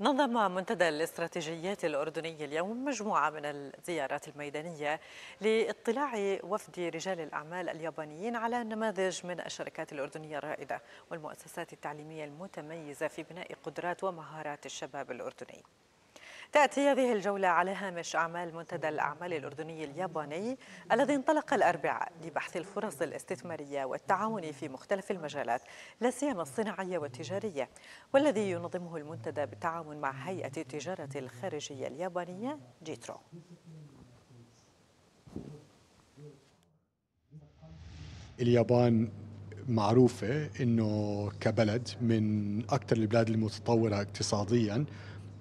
نظم منتدى الاستراتيجيات الأردني اليوم مجموعة من الزيارات الميدانية لاطلاع وفد رجال الأعمال اليابانيين على نماذج من الشركات الأردنية الرائدة والمؤسسات التعليمية المتميزة في بناء قدرات ومهارات الشباب الأردني تأتي هذه الجولة على هامش أعمال منتدى الأعمال الأردني الياباني الذي انطلق الأربعاء لبحث الفرص الاستثمارية والتعاون في مختلف المجالات لا سيما الصناعية والتجارية والذي ينظمه المنتدى بالتعاون مع هيئة التجارة الخارجية اليابانية جيترو اليابان معروفة أنه كبلد من أكثر البلاد المتطورة اقتصادياً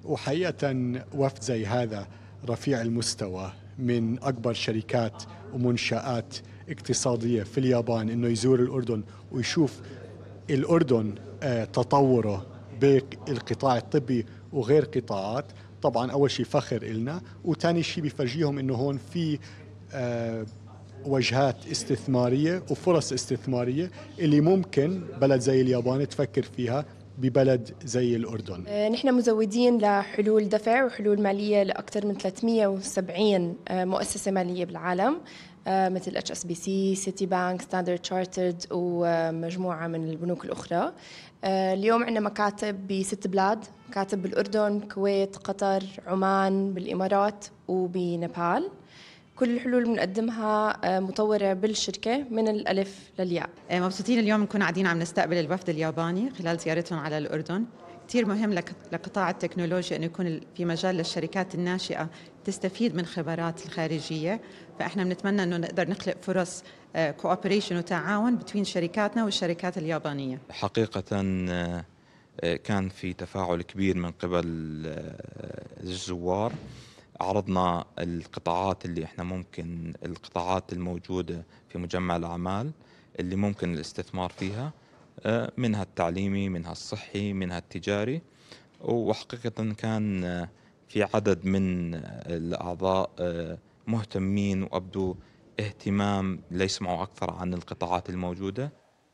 وحقيقة وفد زي هذا رفيع المستوى من أكبر شركات ومنشآت اقتصادية في اليابان أنه يزور الأردن ويشوف الأردن آه، تطوره بالقطاع الطبي وغير قطاعات طبعا أول شيء فخر إلنا وثاني شيء بيفرجيهم أنه هون في آه، وجهات استثمارية وفرص استثمارية اللي ممكن بلد زي اليابان تفكر فيها ببلد زي الأردن آه، نحن مزودين لحلول دفع وحلول مالية لأكثر من 370 آه، مؤسسة مالية بالعالم آه، مثل اتش اس بي سي سيتي بانك ستاندرد تشارترد ومجموعه من البنوك الاخرى اليوم عندنا مكاتب بست بلاد مكاتب بالاردن الكويت قطر عمان بالامارات وبنيبال كل الحلول بنقدمها آه، مطورة بالشركة من الألف للياء آه، مبسوطين اليوم نكون قاعدين عم نستقبل الوفد الياباني خلال زيارتهم على الأردن كثير مهم لقطاع التكنولوجيا انه يكون في مجال للشركات الناشئه تستفيد من خبرات الخارجيه فاحنا بنتمنى انه نقدر نخلق فرص كوابريشن آه، وتعاون بين شركاتنا والشركات اليابانيه حقيقه كان في تفاعل كبير من قبل الزوار عرضنا القطاعات اللي احنا ممكن القطاعات الموجوده في مجمع الاعمال اللي ممكن الاستثمار فيها آه، منها التعليمي منها الصحي منها التجاري وحقيقه كان آه، في عدد من آه، الاعضاء مهتمين وابدوا اهتمام ليسمعوا اكثر عن القطاعات الموجوده